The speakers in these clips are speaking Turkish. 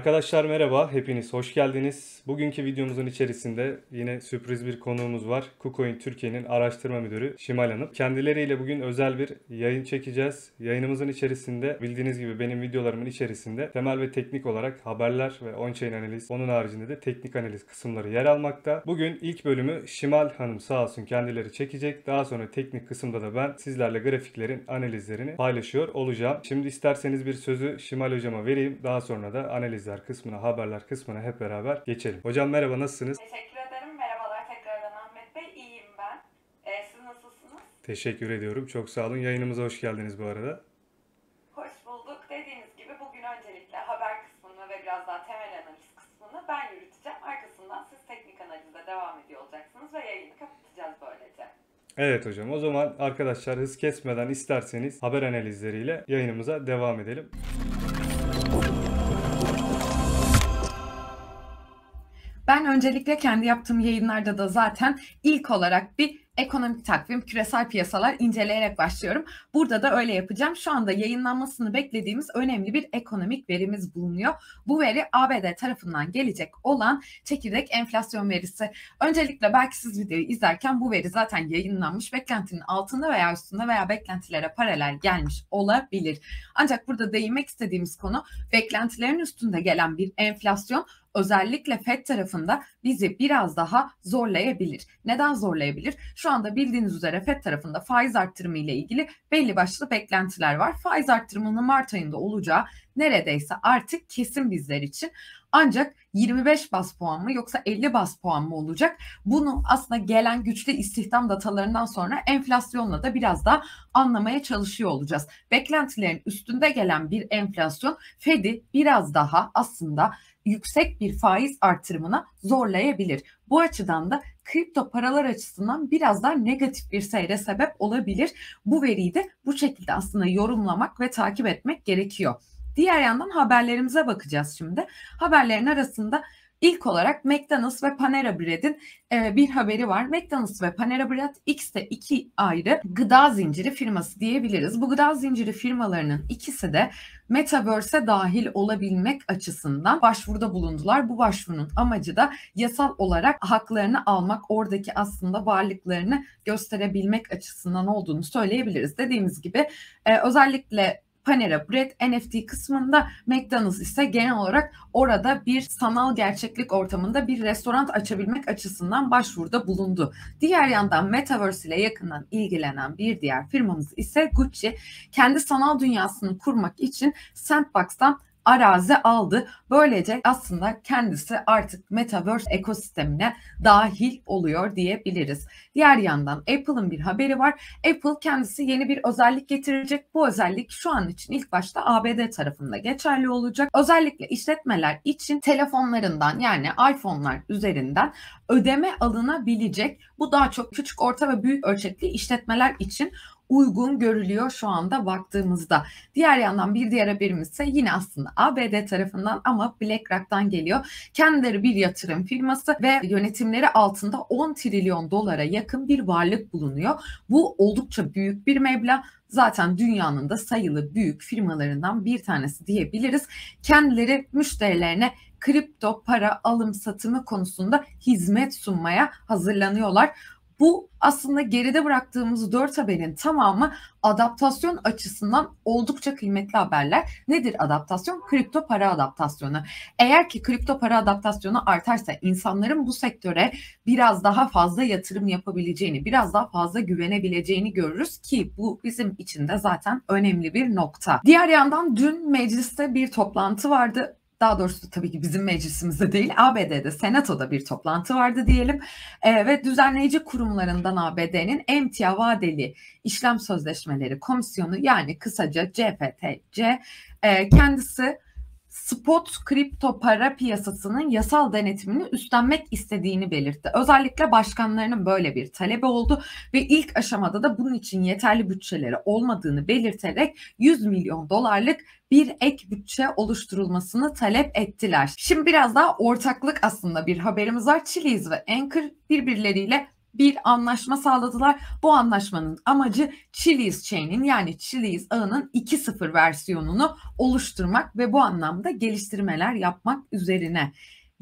Arkadaşlar merhaba, hepiniz hoş geldiniz. Bugünkü videomuzun içerisinde yine sürpriz bir konuğumuz var. KuCoin Türkiye'nin araştırma müdürü Şimal Hanım. Kendileriyle bugün özel bir yayın çekeceğiz. Yayınımızın içerisinde bildiğiniz gibi benim videolarımın içerisinde temel ve teknik olarak haberler ve on-chain analiz, onun haricinde de teknik analiz kısımları yer almakta. Bugün ilk bölümü Şimal Hanım sağ olsun kendileri çekecek. Daha sonra teknik kısımda da ben sizlerle grafiklerin analizlerini paylaşıyor olacağım. Şimdi isterseniz bir sözü Şimal Hocama vereyim. Daha sonra da analiz analizler kısmına, haberler kısmına hep beraber geçelim. Hocam merhaba nasılsınız? Teşekkür ederim. Merhabalar tekrardan Ahmet Bey. İyiyim ben. Ee, siz nasılsınız? Teşekkür ediyorum. Çok sağ olun. Yayınımıza hoş geldiniz bu arada. Hoş bulduk. Dediğiniz gibi bugün öncelikle haber kısmını ve biraz daha temel analiz kısmını ben yürüteceğim. Arkasından siz teknik analizle devam ediyor olacaksınız ve yayını kapatacağız böylece. Evet hocam o zaman arkadaşlar hız kesmeden isterseniz haber analizleriyle yayınımıza devam edelim. öncelikle kendi yaptığım yayınlarda da zaten ilk olarak bir ekonomik takvim, küresel piyasalar inceleyerek başlıyorum. Burada da öyle yapacağım. Şu anda yayınlanmasını beklediğimiz önemli bir ekonomik verimiz bulunuyor. Bu veri ABD tarafından gelecek olan çekirdek enflasyon verisi. Öncelikle belki siz videoyu izlerken bu veri zaten yayınlanmış beklentinin altında veya üstünde veya beklentilere paralel gelmiş olabilir. Ancak burada değinmek istediğimiz konu beklentilerin üstünde gelen bir enflasyon özellikle FED tarafında bizi biraz daha zorlayabilir. Neden zorlayabilir? Şu anda bildiğiniz üzere FED tarafında faiz arttırımı ile ilgili belli başlı beklentiler var. Faiz arttırımının Mart ayında olacağı neredeyse artık kesin bizler için. Ancak 25 bas puan mı yoksa 50 bas puan mı olacak? Bunu aslında gelen güçlü istihdam datalarından sonra enflasyonla da biraz daha anlamaya çalışıyor olacağız. Beklentilerin üstünde gelen bir enflasyon Fed'i biraz daha aslında yüksek bir faiz artırımına zorlayabilir. Bu açıdan da kripto paralar açısından biraz daha negatif bir seyre sebep olabilir. Bu veriyi de bu şekilde aslında yorumlamak ve takip etmek gerekiyor. Diğer yandan haberlerimize bakacağız şimdi. Haberlerin arasında İlk olarak McDonald's ve Panera Bread'in e, bir haberi var. McDonald's ve Panera Bread X'te iki ayrı gıda zinciri firması diyebiliriz. Bu gıda zinciri firmalarının ikisi de Metaverse'e dahil olabilmek açısından başvuruda bulundular. Bu başvurunun amacı da yasal olarak haklarını almak, oradaki aslında varlıklarını gösterebilmek açısından olduğunu söyleyebiliriz. Dediğimiz gibi e, özellikle Panera Bread NFT kısmında McDonald's ise genel olarak orada bir sanal gerçeklik ortamında bir restoran açabilmek açısından başvuruda bulundu. Diğer yandan Metaverse ile yakından ilgilenen bir diğer firmamız ise Gucci. Kendi sanal dünyasını kurmak için Sandbox'tan arazi aldı. Böylece aslında kendisi artık metaverse ekosistemine dahil oluyor diyebiliriz. Diğer yandan Apple'ın bir haberi var. Apple kendisi yeni bir özellik getirecek. Bu özellik şu an için ilk başta ABD tarafında geçerli olacak. Özellikle işletmeler için telefonlarından yani iPhone'lar üzerinden ödeme alınabilecek. Bu daha çok küçük, orta ve büyük ölçekli işletmeler için uygun görülüyor şu anda baktığımızda. Diğer yandan bir diğer haberimiz ise yine aslında ABD tarafından ama BlackRock'tan geliyor. Kendileri bir yatırım firması ve yönetimleri altında 10 trilyon dolara yakın bir varlık bulunuyor. Bu oldukça büyük bir meblağ zaten dünyanın da sayılı büyük firmalarından bir tanesi diyebiliriz. Kendileri müşterilerine kripto para alım satımı konusunda hizmet sunmaya hazırlanıyorlar. Bu aslında geride bıraktığımız dört haberin tamamı adaptasyon açısından oldukça kıymetli haberler. Nedir adaptasyon? Kripto para adaptasyonu. Eğer ki kripto para adaptasyonu artarsa insanların bu sektöre biraz daha fazla yatırım yapabileceğini, biraz daha fazla güvenebileceğini görürüz ki bu bizim için de zaten önemli bir nokta. Diğer yandan dün mecliste bir toplantı vardı daha doğrusu tabii ki bizim meclisimizde değil ABD'de senatoda bir toplantı vardı diyelim e, ve düzenleyici kurumlarından ABD'nin emtia vadeli işlem sözleşmeleri komisyonu yani kısaca CPTC e, kendisi spot kripto para piyasasının yasal denetimini üstlenmek istediğini belirtti. Özellikle başkanlarının böyle bir talebi oldu ve ilk aşamada da bunun için yeterli bütçeleri olmadığını belirterek 100 milyon dolarlık bir ek bütçe oluşturulmasını talep ettiler. Şimdi biraz daha ortaklık aslında bir haberimiz var. Chili's ve Anchor birbirleriyle bir anlaşma sağladılar. Bu anlaşmanın amacı Chili's Chain'in yani Chili's ağının 2.0 versiyonunu oluşturmak ve bu anlamda geliştirmeler yapmak üzerine.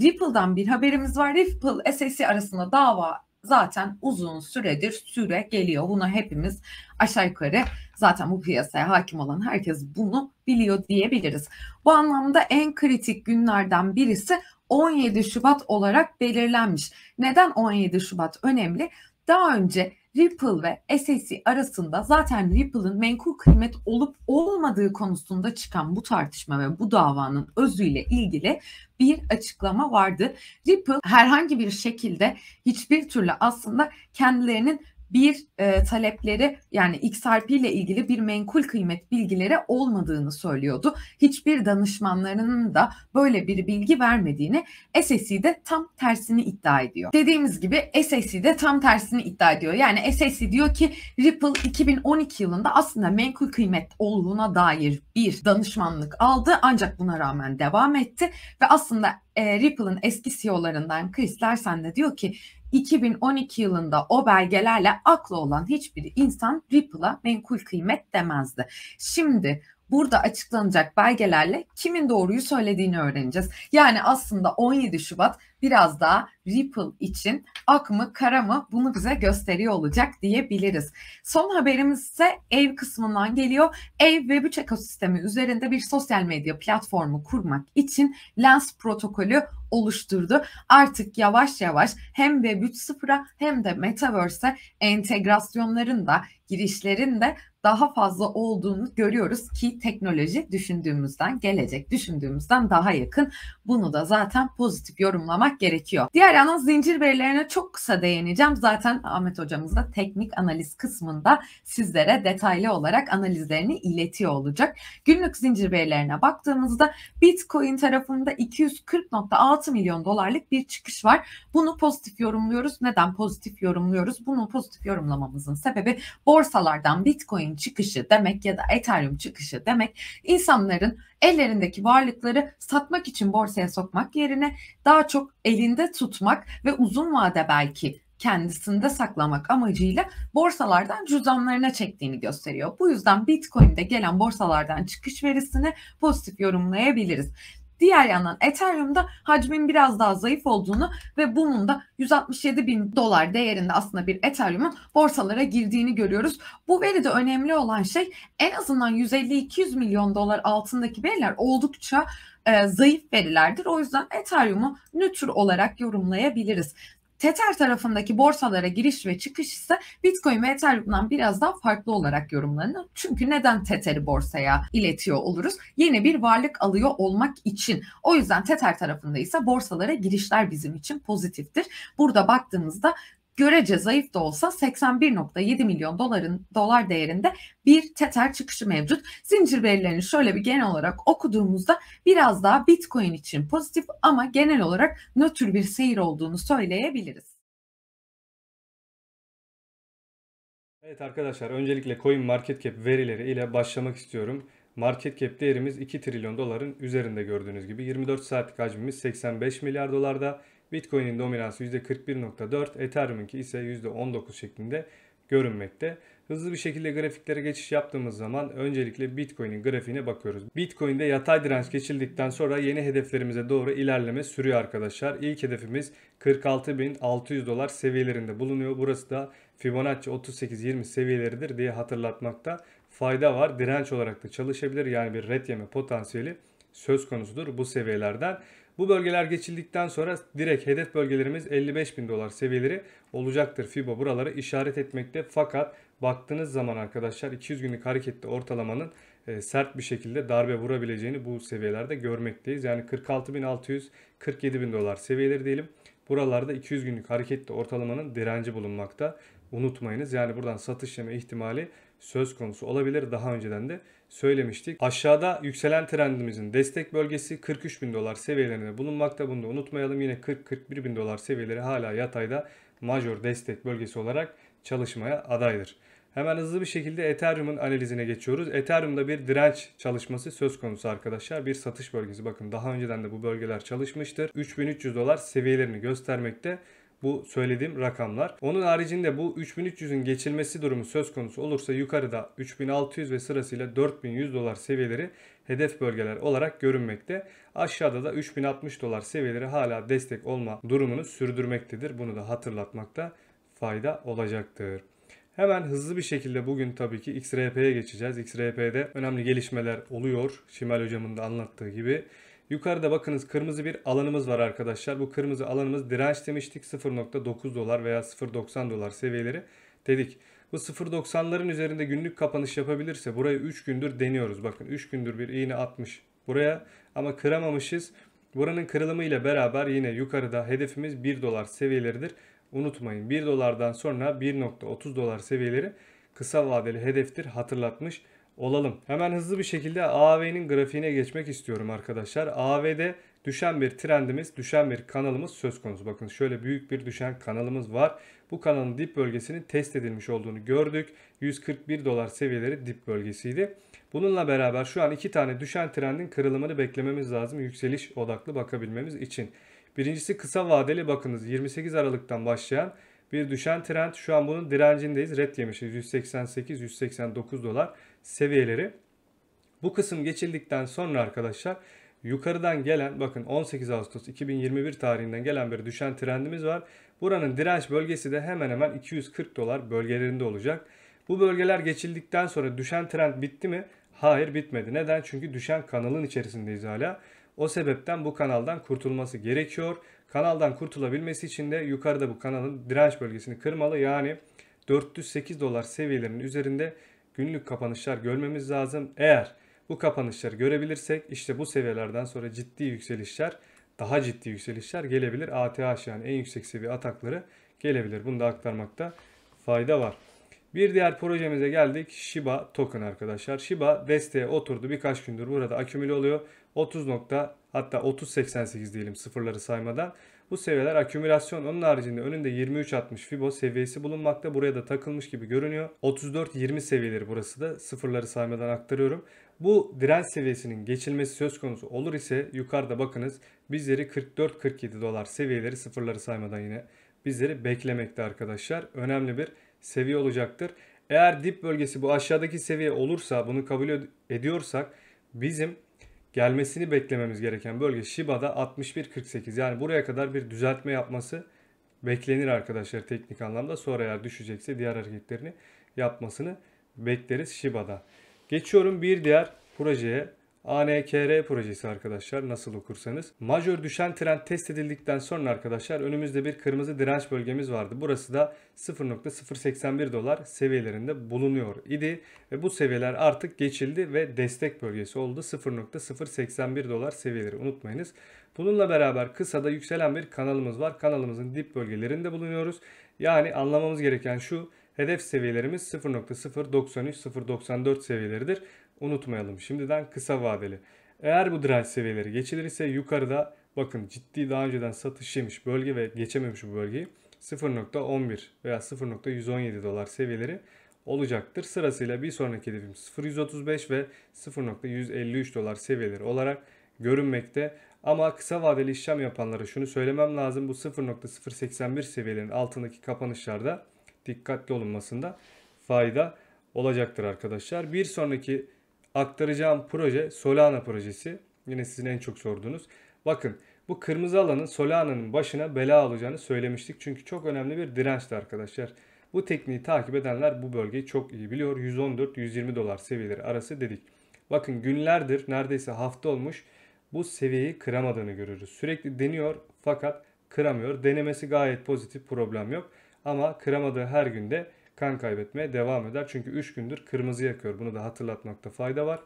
Ripple'dan bir haberimiz var. Ripple SEC arasında dava zaten uzun süredir süre geliyor. Bunu hepimiz aşağı yukarı zaten bu piyasaya hakim olan herkes bunu biliyor diyebiliriz. Bu anlamda en kritik günlerden birisi 17 Şubat olarak belirlenmiş. Neden 17 Şubat önemli? Daha önce Ripple ve SEC arasında zaten Ripple'ın menkul kıymet olup olmadığı konusunda çıkan bu tartışma ve bu davanın özüyle ilgili bir açıklama vardı. Ripple herhangi bir şekilde hiçbir türlü aslında kendilerinin bir e, talepleri yani XRP ile ilgili bir menkul kıymet bilgileri olmadığını söylüyordu. Hiçbir danışmanlarının da böyle bir bilgi vermediğini SSC'de tam tersini iddia ediyor. Dediğimiz gibi SSC'de tam tersini iddia ediyor. Yani SSC diyor ki Ripple 2012 yılında aslında menkul kıymet olduğuna dair bir danışmanlık aldı ancak buna rağmen devam etti ve aslında e, Ripple'ın eski CEO'larından Chris Larsen de diyor ki 2012 yılında o belgelerle aklı olan hiçbir insan Ripple'a menkul kıymet demezdi. Şimdi burada açıklanacak belgelerle kimin doğruyu söylediğini öğreneceğiz. Yani aslında 17 Şubat biraz daha Ripple için ak mı kara mı bunu bize gösteriyor olacak diyebiliriz. Son haberimiz ise ev kısmından geliyor. Ev ve üç ekosistemi üzerinde bir sosyal medya platformu kurmak için Lens protokolü oluşturdu. Artık yavaş yavaş hem Web sıfıra hem de Metaverse'e entegrasyonların da girişlerin de daha fazla olduğunu görüyoruz ki teknoloji düşündüğümüzden gelecek düşündüğümüzden daha yakın. Bunu da zaten pozitif yorumlamak gerekiyor. Diğer yandan zincir verilerine çok kısa değineceğim. Zaten Ahmet hocamız da teknik analiz kısmında sizlere detaylı olarak analizlerini iletiyor olacak. Günlük zincir verilerine baktığımızda Bitcoin tarafında 240.6 milyon dolarlık bir çıkış var. Bunu pozitif yorumluyoruz. Neden pozitif yorumluyoruz? Bunu pozitif yorumlamamızın sebebi borsalardan Bitcoin çıkışı demek ya da Ethereum çıkışı demek insanların ellerindeki varlıkları satmak için borsaya sokmak yerine daha çok elinde tutmak ve uzun vade belki kendisinde saklamak amacıyla borsalardan cüzdanlarına çektiğini gösteriyor. Bu yüzden Bitcoin'de gelen borsalardan çıkış verisini pozitif yorumlayabiliriz. Diğer yandan Ethereum'da hacmin biraz daha zayıf olduğunu ve bunun da 167 bin dolar değerinde aslında bir Ethereum'un borsalara girdiğini görüyoruz. Bu veride önemli olan şey en azından 150-200 milyon dolar altındaki veriler oldukça e, zayıf verilerdir. O yüzden Ethereum'u nötr olarak yorumlayabiliriz. Tether tarafındaki borsalara giriş ve çıkış ise Bitcoin ve Ethereum'dan biraz daha farklı olarak yorumlanır. Çünkü neden Tether'i borsaya iletiyor oluruz? Yeni bir varlık alıyor olmak için. O yüzden Tether tarafında ise borsalara girişler bizim için pozitiftir. Burada baktığımızda görece zayıf da olsa 81.7 milyon doların dolar değerinde bir Tether çıkışı mevcut. Zincir verilerini şöyle bir genel olarak okuduğumuzda biraz daha Bitcoin için pozitif ama genel olarak nötr bir seyir olduğunu söyleyebiliriz. Evet arkadaşlar öncelikle Coin Market Cap verileri ile başlamak istiyorum. Market cap değerimiz 2 trilyon doların üzerinde gördüğünüz gibi 24 saatlik hacmimiz 85 milyar dolarda. Bitcoin'in dominansı %41.4, Ethereum'inki ise %19 şeklinde görünmekte. Hızlı bir şekilde grafiklere geçiş yaptığımız zaman öncelikle Bitcoin'in grafiğine bakıyoruz. Bitcoin'de yatay direnç geçildikten sonra yeni hedeflerimize doğru ilerleme sürüyor arkadaşlar. İlk hedefimiz 46.600 dolar seviyelerinde bulunuyor. Burası da Fibonacci 38-20 seviyeleridir diye hatırlatmakta fayda var. Direnç olarak da çalışabilir yani bir red yeme potansiyeli söz konusudur bu seviyelerden. Bu bölgeler geçildikten sonra direkt hedef bölgelerimiz 55 bin dolar seviyeleri olacaktır. FIBA buraları işaret etmekte fakat baktığınız zaman arkadaşlar 200 günlük hareketli ortalamanın e, sert bir şekilde darbe vurabileceğini bu seviyelerde görmekteyiz. Yani 46.600 bin dolar seviyeleri diyelim. Buralarda 200 günlük hareketli ortalamanın direnci bulunmakta. Unutmayınız yani buradan satış yeme ihtimali söz konusu olabilir. Daha önceden de söylemiştik. Aşağıda yükselen trendimizin destek bölgesi 43 bin dolar seviyelerinde bulunmakta. Bunu da unutmayalım. Yine 40-41 bin dolar seviyeleri hala yatayda major destek bölgesi olarak çalışmaya adaydır. Hemen hızlı bir şekilde Ethereum'un analizine geçiyoruz. Ethereum'da bir direnç çalışması söz konusu arkadaşlar. Bir satış bölgesi bakın daha önceden de bu bölgeler çalışmıştır. 3300 dolar seviyelerini göstermekte bu söylediğim rakamlar. Onun haricinde bu 3300'ün geçilmesi durumu söz konusu olursa yukarıda 3600 ve sırasıyla 4100 dolar seviyeleri hedef bölgeler olarak görünmekte. Aşağıda da 3060 dolar seviyeleri hala destek olma durumunu sürdürmektedir. Bunu da hatırlatmakta fayda olacaktır. Hemen hızlı bir şekilde bugün tabii ki XRP'ye geçeceğiz. XRP'de önemli gelişmeler oluyor. Şimal hocamın da anlattığı gibi. Yukarıda bakınız kırmızı bir alanımız var arkadaşlar. Bu kırmızı alanımız direnç demiştik 0.9 dolar veya 0.90 dolar seviyeleri dedik. Bu 0.90'ların üzerinde günlük kapanış yapabilirse burayı 3 gündür deniyoruz. Bakın 3 gündür bir iğne atmış buraya ama kıramamışız. Buranın kırılımı ile beraber yine yukarıda hedefimiz 1 dolar seviyeleridir. Unutmayın 1 dolardan sonra 1.30 dolar seviyeleri kısa vadeli hedeftir hatırlatmış olalım. Hemen hızlı bir şekilde AV'nin grafiğine geçmek istiyorum arkadaşlar. AV'de düşen bir trendimiz, düşen bir kanalımız söz konusu. Bakın şöyle büyük bir düşen kanalımız var. Bu kanalın dip bölgesinin test edilmiş olduğunu gördük. 141 dolar seviyeleri dip bölgesiydi. Bununla beraber şu an iki tane düşen trendin kırılımını beklememiz lazım yükseliş odaklı bakabilmemiz için. Birincisi kısa vadeli bakınız 28 Aralık'tan başlayan bir düşen trend şu an bunun direncindeyiz. Red yemişiz 188-189 dolar seviyeleri. Bu kısım geçildikten sonra arkadaşlar yukarıdan gelen bakın 18 Ağustos 2021 tarihinden gelen bir düşen trendimiz var. Buranın direnç bölgesi de hemen hemen 240 dolar bölgelerinde olacak. Bu bölgeler geçildikten sonra düşen trend bitti mi? Hayır bitmedi. Neden? Çünkü düşen kanalın içerisindeyiz hala. O sebepten bu kanaldan kurtulması gerekiyor. Kanaldan kurtulabilmesi için de yukarıda bu kanalın direnç bölgesini kırmalı. Yani 408 dolar seviyelerinin üzerinde günlük kapanışlar görmemiz lazım. Eğer bu kapanışları görebilirsek işte bu seviyelerden sonra ciddi yükselişler, daha ciddi yükselişler gelebilir. ATH yani en yüksek seviye atakları gelebilir. Bunu da aktarmakta fayda var. Bir diğer projemize geldik. Shiba token arkadaşlar. Shiba desteğe oturdu. Birkaç gündür burada akümüle oluyor. 30 nokta hatta 30.88 diyelim sıfırları saymadan. Bu seviyeler akümülasyon. Onun haricinde önünde 23.60 Fibo seviyesi bulunmakta. Buraya da takılmış gibi görünüyor. 34.20 seviyeleri burası da sıfırları saymadan aktarıyorum. Bu direnç seviyesinin geçilmesi söz konusu olur ise yukarıda bakınız bizleri 44-47 dolar seviyeleri sıfırları saymadan yine bizleri beklemekte arkadaşlar. Önemli bir seviye olacaktır. Eğer dip bölgesi bu aşağıdaki seviye olursa bunu kabul ediyorsak bizim gelmesini beklememiz gereken bölge Shiba'da 61.48 yani buraya kadar bir düzeltme yapması beklenir arkadaşlar teknik anlamda. Sonra eğer düşecekse diğer hareketlerini yapmasını bekleriz Shiba'da. Geçiyorum bir diğer projeye. ANKR projesi arkadaşlar nasıl okursanız. Majör düşen trend test edildikten sonra arkadaşlar önümüzde bir kırmızı direnç bölgemiz vardı. Burası da 0.081 dolar seviyelerinde bulunuyor idi. Ve bu seviyeler artık geçildi ve destek bölgesi oldu. 0.081 dolar seviyeleri unutmayınız. Bununla beraber kısada yükselen bir kanalımız var. Kanalımızın dip bölgelerinde bulunuyoruz. Yani anlamamız gereken şu hedef seviyelerimiz 0.093-0.94 seviyeleridir unutmayalım. Şimdiden kısa vadeli. Eğer bu direnç seviyeleri geçilirse yukarıda bakın ciddi daha önceden satış yemiş bölge ve geçememiş bu bölgeyi 0.11 veya 0.117 dolar seviyeleri olacaktır. Sırasıyla bir sonraki hedefim 0.135 ve 0.153 dolar seviyeleri olarak görünmekte. Ama kısa vadeli işlem yapanlara şunu söylemem lazım. Bu 0.081 seviyelerin altındaki kapanışlarda dikkatli olunmasında fayda olacaktır arkadaşlar. Bir sonraki aktaracağım proje Solana projesi. Yine sizin en çok sorduğunuz. Bakın bu kırmızı alanın Solana'nın başına bela olacağını söylemiştik. Çünkü çok önemli bir dirençti arkadaşlar. Bu tekniği takip edenler bu bölgeyi çok iyi biliyor. 114-120 dolar seviyeleri arası dedik. Bakın günlerdir neredeyse hafta olmuş bu seviyeyi kıramadığını görüyoruz. Sürekli deniyor fakat kıramıyor. Denemesi gayet pozitif problem yok. Ama kıramadığı her günde kan kaybetmeye devam eder. Çünkü 3 gündür kırmızı yakıyor. Bunu da hatırlatmakta fayda var.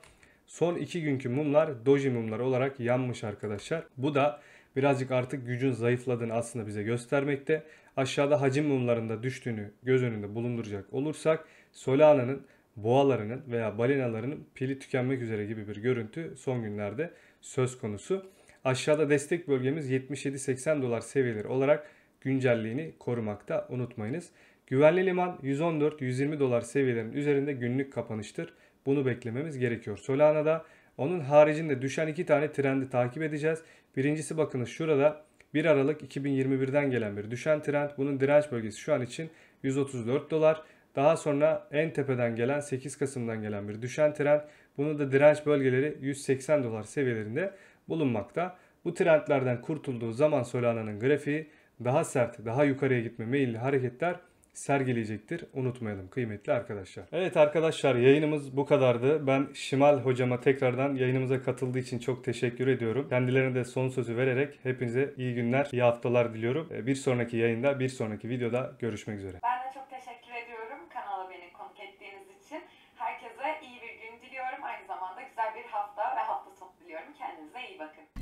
Son 2 günkü mumlar doji mumları olarak yanmış arkadaşlar. Bu da birazcık artık gücün zayıfladığını aslında bize göstermekte. Aşağıda hacim mumlarında düştüğünü göz önünde bulunduracak olursak Solana'nın boğalarının veya balinalarının pili tükenmek üzere gibi bir görüntü son günlerde söz konusu. Aşağıda destek bölgemiz 77-80 dolar seviyeleri olarak güncelliğini korumakta unutmayınız. Güvenli liman 114-120 dolar seviyelerinin üzerinde günlük kapanıştır. Bunu beklememiz gerekiyor. Solana'da onun haricinde düşen iki tane trendi takip edeceğiz. Birincisi bakınız şurada 1 Aralık 2021'den gelen bir düşen trend. Bunun direnç bölgesi şu an için 134 dolar. Daha sonra en tepeden gelen 8 Kasım'dan gelen bir düşen trend. Bunun da direnç bölgeleri 180 dolar seviyelerinde bulunmakta. Bu trendlerden kurtulduğu zaman Solana'nın grafiği daha sert, daha yukarıya gitme meyilli hareketler sergileyecektir. Unutmayalım kıymetli arkadaşlar. Evet arkadaşlar yayınımız bu kadardı. Ben Şimal hocama tekrardan yayınımıza katıldığı için çok teşekkür ediyorum. Kendilerine de son sözü vererek hepinize iyi günler, iyi haftalar diliyorum. Ee, bir sonraki yayında, bir sonraki videoda görüşmek üzere. Ben de çok teşekkür ediyorum kanala beni konuk ettiğiniz için. Herkese iyi bir gün diliyorum. Aynı zamanda güzel bir hafta ve hafta sonu diliyorum. Kendinize iyi bakın.